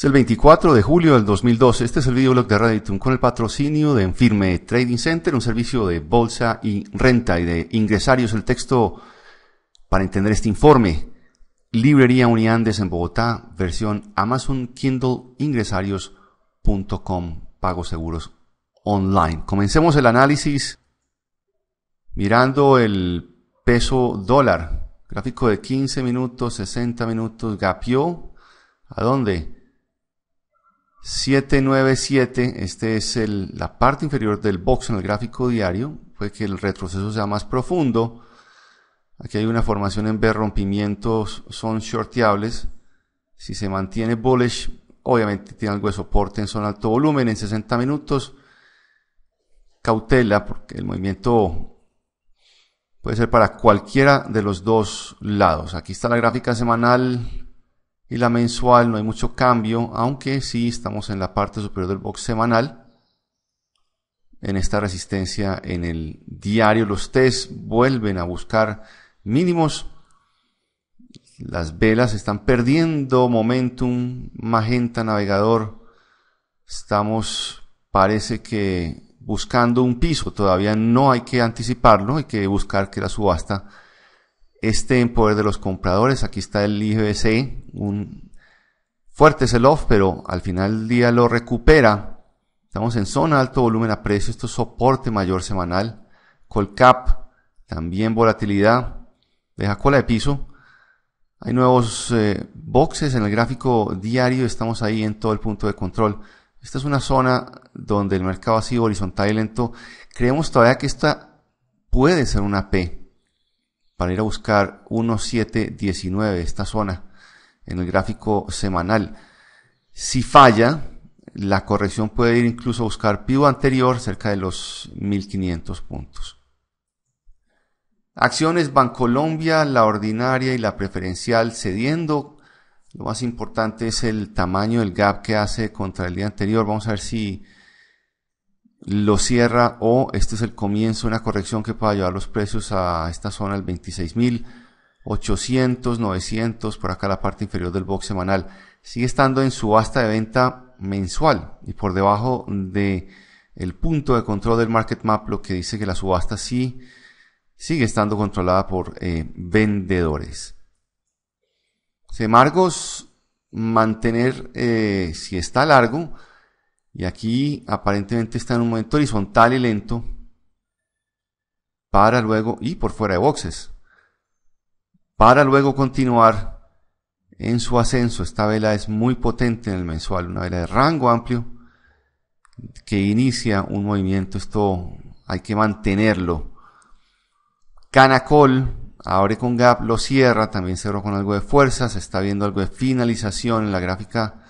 Es el 24 de julio del 2012. Este es el videoblog de Reddit con el patrocinio de Enfirme Trading Center, un servicio de bolsa y renta y de ingresarios. El texto para entender este informe. Librería Uniandes en Bogotá, versión Amazon Kindle ingresarios.com, pagos seguros online. Comencemos el análisis mirando el peso dólar. Gráfico de 15 minutos, 60 minutos, Gapio. ¿A dónde? 797, este es la parte inferior del box en el gráfico diario, puede que el retroceso sea más profundo. Aquí hay una formación en B, rompimientos son shorteables. Si se mantiene bullish, obviamente tiene algo de soporte en zona alto volumen en 60 minutos. Cautela, porque el movimiento puede ser para cualquiera de los dos lados. Aquí está la gráfica semanal y la mensual no hay mucho cambio, aunque sí estamos en la parte superior del box semanal. En esta resistencia en el diario los test vuelven a buscar mínimos. Las velas están perdiendo momentum, magenta navegador. Estamos, parece que buscando un piso, todavía no hay que anticiparlo, hay que buscar que la subasta esté en poder de los compradores. Aquí está el IBC, un fuerte sell-off, pero al final del día lo recupera. Estamos en zona alto volumen a precio, esto es soporte mayor semanal. col cap, también volatilidad, deja cola de piso. Hay nuevos eh, boxes en el gráfico diario, estamos ahí en todo el punto de control. Esta es una zona donde el mercado ha sido horizontal y lento. Creemos todavía que esta puede ser una P para ir a buscar 1719, esta zona, en el gráfico semanal. Si falla, la corrección puede ir incluso a buscar pivo anterior cerca de los 1500 puntos. Acciones Bancolombia, la ordinaria y la preferencial cediendo. Lo más importante es el tamaño del gap que hace contra el día anterior. Vamos a ver si lo cierra o este es el comienzo de una corrección que pueda llevar los precios a esta zona del 26.800, 900, por acá la parte inferior del box semanal. Sigue estando en subasta de venta mensual y por debajo de el punto de control del market map, lo que dice que la subasta sí sigue estando controlada por eh, vendedores. Semargos, mantener, eh, si está largo, y aquí aparentemente está en un momento horizontal y lento. Para luego, y por fuera de boxes. Para luego continuar en su ascenso. Esta vela es muy potente en el mensual, una vela de rango amplio que inicia un movimiento. Esto hay que mantenerlo. Canacol abre con gap, lo cierra, también cerró con algo de fuerza, se está viendo algo de finalización en la gráfica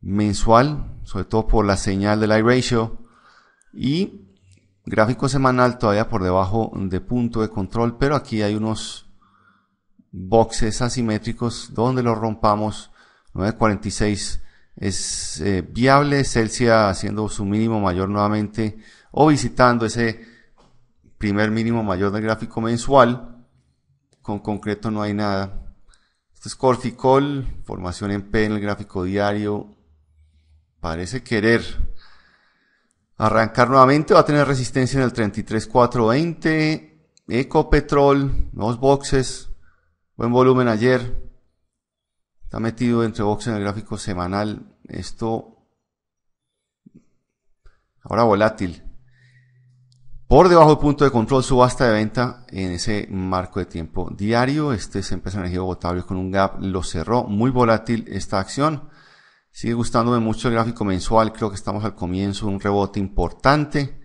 mensual, sobre todo por la señal del I ratio y gráfico semanal todavía por debajo de punto de control, pero aquí hay unos boxes asimétricos donde los rompamos. 946 es eh, viable, Celsius haciendo su mínimo mayor nuevamente o visitando ese primer mínimo mayor del gráfico mensual. Con concreto no hay nada. este es Corficol. formación en P en el gráfico diario, parece querer arrancar nuevamente. Va a tener resistencia en el 33,420. Ecopetrol, nuevos boxes, buen volumen ayer. Está metido entre boxes en el gráfico semanal. Esto ahora volátil. Por debajo del punto de control, subasta de venta en ese marco de tiempo diario. Este es empresa energía Botable con un gap, lo cerró. Muy volátil esta acción. Sigue gustándome mucho el gráfico mensual, creo que estamos al comienzo de un rebote importante.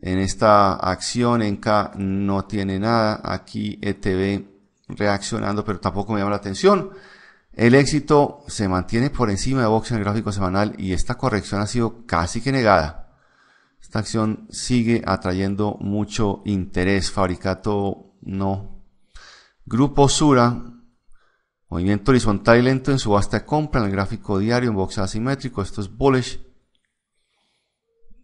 En esta acción en K, no tiene nada, aquí ETB reaccionando, pero tampoco me llama la atención. El éxito se mantiene por encima de box en el gráfico semanal y esta corrección ha sido casi que negada. Esta acción sigue atrayendo mucho interés. Fabricato no. Grupo Sura Movimiento horizontal y lento en subasta de compra en el gráfico diario en box asimétrico. Esto es bullish.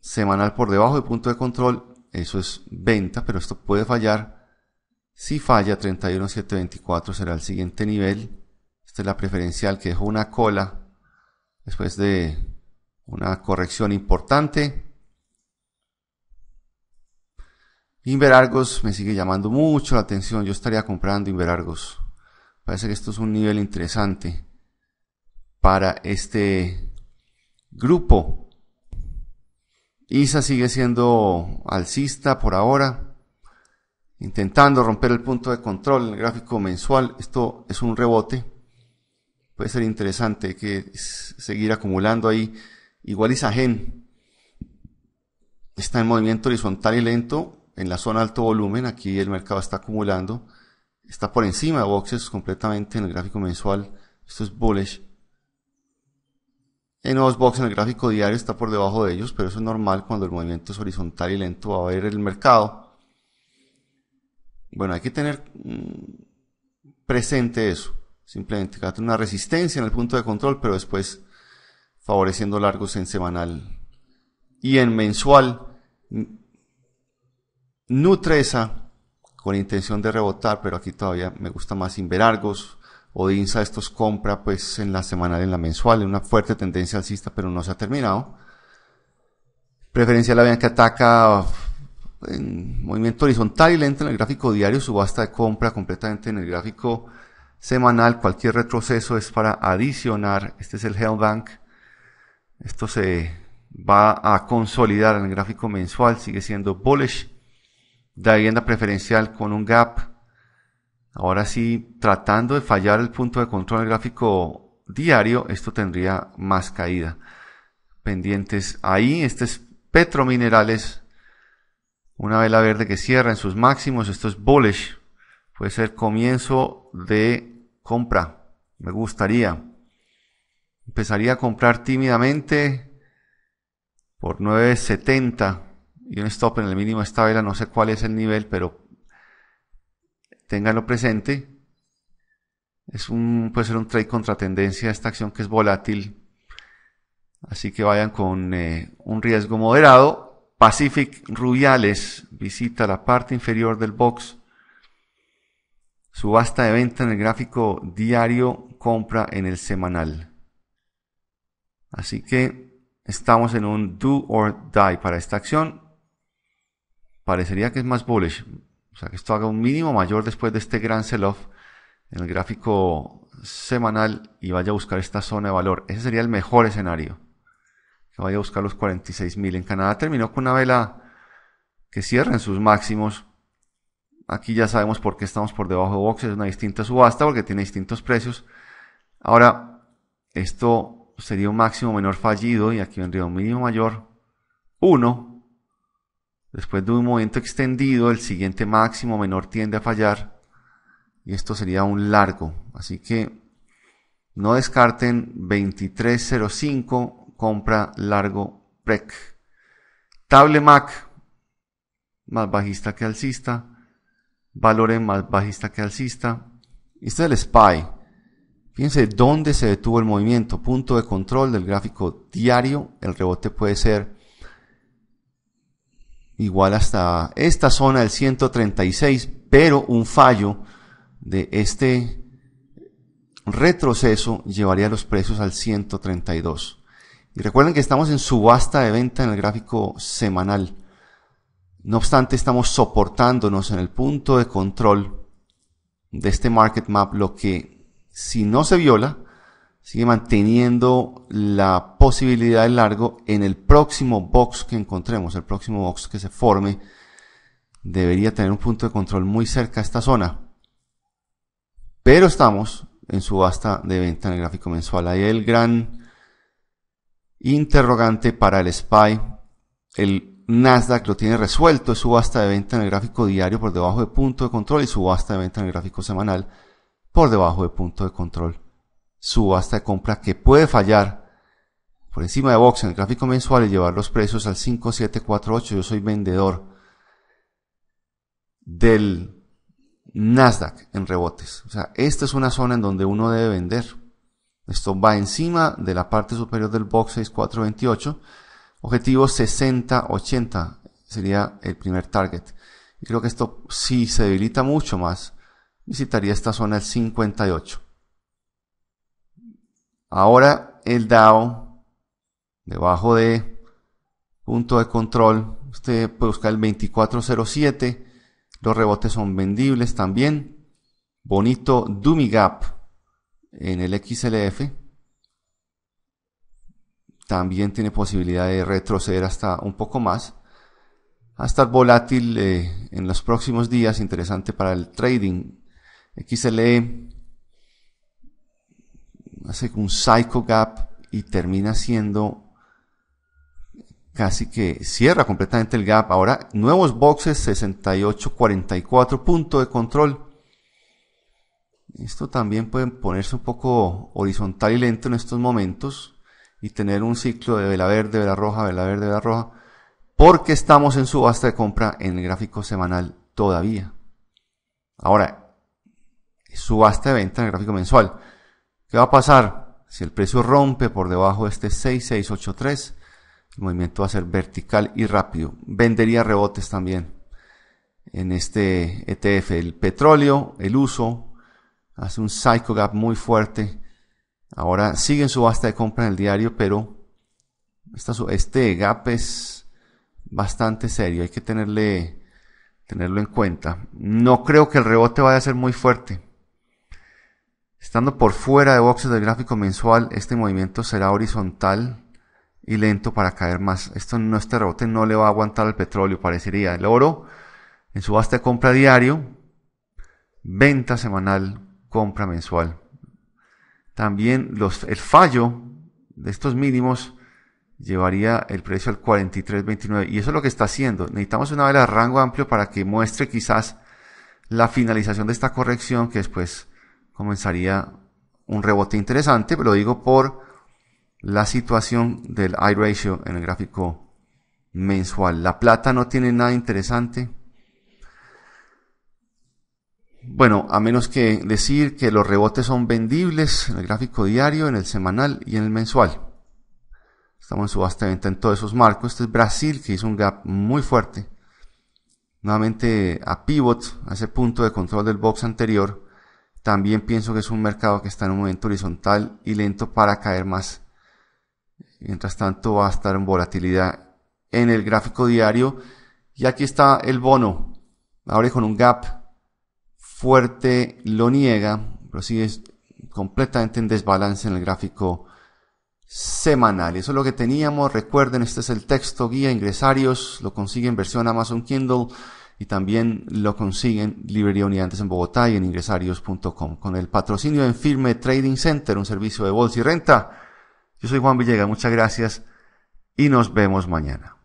Semanal por debajo de punto de control. Eso es venta, pero esto puede fallar. Si falla, 31724 será el siguiente nivel. Esta es la preferencial que dejó una cola después de una corrección importante. Inverargos me sigue llamando mucho la atención. Yo estaría comprando Inverargos. Parece que esto es un nivel interesante para este grupo. ISA sigue siendo alcista por ahora, intentando romper el punto de control en el gráfico mensual. Esto es un rebote. Puede ser interesante que seguir acumulando ahí. Igual ISAGEN está en movimiento horizontal y lento en la zona alto volumen. Aquí el mercado está acumulando está por encima de boxes completamente en el gráfico mensual. Esto es bullish. En boxes en el gráfico diario, está por debajo de ellos, pero eso es normal cuando el movimiento es horizontal y lento va a ver el mercado. Bueno, hay que tener mm, presente eso. Simplemente que una resistencia en el punto de control, pero después favoreciendo largos en semanal y en mensual. Nutresa con intención de rebotar, pero aquí todavía me gusta más Inverargos. insa estos compra pues en la semanal, en la mensual, en una fuerte tendencia alcista, pero no se ha terminado. Preferencia la vean que ataca uh, en movimiento horizontal y lento en el gráfico diario, subasta de compra completamente en el gráfico semanal. Cualquier retroceso es para adicionar. Este es el Hellbank. Esto se va a consolidar en el gráfico mensual, sigue siendo bullish de vivienda preferencial con un gap. Ahora sí, tratando de fallar el punto de control del gráfico diario, esto tendría más caída. Pendientes ahí, este es Petrominerales, una vela verde que cierra en sus máximos, esto es bullish, puede ser comienzo de compra, me gustaría. Empezaría a comprar tímidamente por 970 y un stop en el mínimo esta vela, no sé cuál es el nivel, pero ténganlo presente. Es un, puede ser un trade contra tendencia esta acción que es volátil. Así que vayan con eh, un riesgo moderado. Pacific Rubiales visita la parte inferior del box. Subasta de venta en el gráfico diario, compra en el semanal. Así que estamos en un do or die para esta acción parecería que es más bullish. O sea, que esto haga un mínimo mayor después de este gran sell-off en el gráfico semanal y vaya a buscar esta zona de valor. Ese sería el mejor escenario. Que vaya a buscar los 46.000. En Canadá terminó con una vela que cierra en sus máximos. Aquí ya sabemos por qué estamos por debajo de boxes. Es una distinta subasta porque tiene distintos precios. Ahora, esto sería un máximo menor fallido y aquí vendría un mínimo mayor. 1 Después de un momento extendido, el siguiente máximo menor tiende a fallar y esto sería un largo. Así que no descarten 2305 compra largo prec. Table Mac más bajista que alcista. Valore, más bajista que alcista. Este es el SPY. Fíjense dónde se detuvo el movimiento. Punto de control del gráfico diario. El rebote puede ser igual hasta esta zona del 136, pero un fallo de este retroceso llevaría los precios al 132. Y recuerden que estamos en subasta de venta en el gráfico semanal. No obstante, estamos soportándonos en el punto de control de este market map, lo que si no se viola, Sigue manteniendo la posibilidad de largo en el próximo box que encontremos, el próximo box que se forme. Debería tener un punto de control muy cerca a esta zona. Pero estamos en subasta de venta en el gráfico mensual. Ahí el gran interrogante para el SPY. El Nasdaq lo tiene resuelto, es subasta de venta en el gráfico diario por debajo de punto de control y subasta de venta en el gráfico semanal por debajo de punto de control subasta de compra que puede fallar por encima de box en el gráfico mensual y llevar los precios al 5748. Yo soy vendedor del Nasdaq en rebotes. O sea, esta es una zona en donde uno debe vender. Esto va encima de la parte superior del box 6428. Objetivo 6080 sería el primer target. Y creo que esto si se debilita mucho más, visitaría esta zona el 58. Ahora el DAO, debajo de punto de control, usted puede buscar el 2407. Los rebotes son vendibles también. Bonito DUMIGAP gap en el XLF. También tiene posibilidad de retroceder hasta un poco más. hasta a estar volátil eh, en los próximos días. Interesante para el trading. XLE hace un psycho gap y termina siendo casi que cierra completamente el gap. Ahora, nuevos boxes 68-44 punto de control. Esto también puede ponerse un poco horizontal y lento en estos momentos y tener un ciclo de vela verde, vela roja, vela verde, vela roja, porque estamos en subasta de compra en el gráfico semanal todavía. Ahora, subasta de venta en el gráfico mensual. ¿Qué va a pasar? Si el precio rompe por debajo de este 6683, el movimiento va a ser vertical y rápido. Vendería rebotes también en este ETF. El petróleo, el uso, hace un psycho gap muy fuerte. Ahora sigue en subasta de compra en el diario, pero este gap es bastante serio. Hay que tenerle, tenerlo en cuenta. No creo que el rebote vaya a ser muy fuerte. Estando por fuera de boxes del gráfico mensual, este movimiento será horizontal y lento para caer más. Esto no, este rebote no le va a aguantar al petróleo, parecería. El oro en subasta de compra diario, venta semanal, compra mensual. También los, el fallo de estos mínimos llevaría el precio al 43.29 y eso es lo que está haciendo. Necesitamos una vela de rango amplio para que muestre quizás la finalización de esta corrección que después comenzaría un rebote interesante, pero lo digo por la situación del I ratio en el gráfico mensual. La plata no tiene nada interesante. Bueno, a menos que decir que los rebotes son vendibles en el gráfico diario, en el semanal y en el mensual. Estamos en subasta de venta en todos esos marcos. Este es Brasil que hizo un gap muy fuerte. Nuevamente a pivot, a ese punto de control del box anterior también pienso que es un mercado que está en un momento horizontal y lento para caer más. Mientras tanto va a estar en volatilidad en el gráfico diario. Y aquí está el bono. Abre con un gap fuerte, lo niega, pero sigue completamente en desbalance en el gráfico semanal. Eso es lo que teníamos. Recuerden, este es el texto guía ingresarios. Lo consigue en versión Amazon Kindle y también lo consiguen Librería Unidades en Bogotá y en ingresarios.com. Con el patrocinio en firme Trading Center, un servicio de bolsa y renta. Yo soy Juan Villegas, muchas gracias y nos vemos mañana.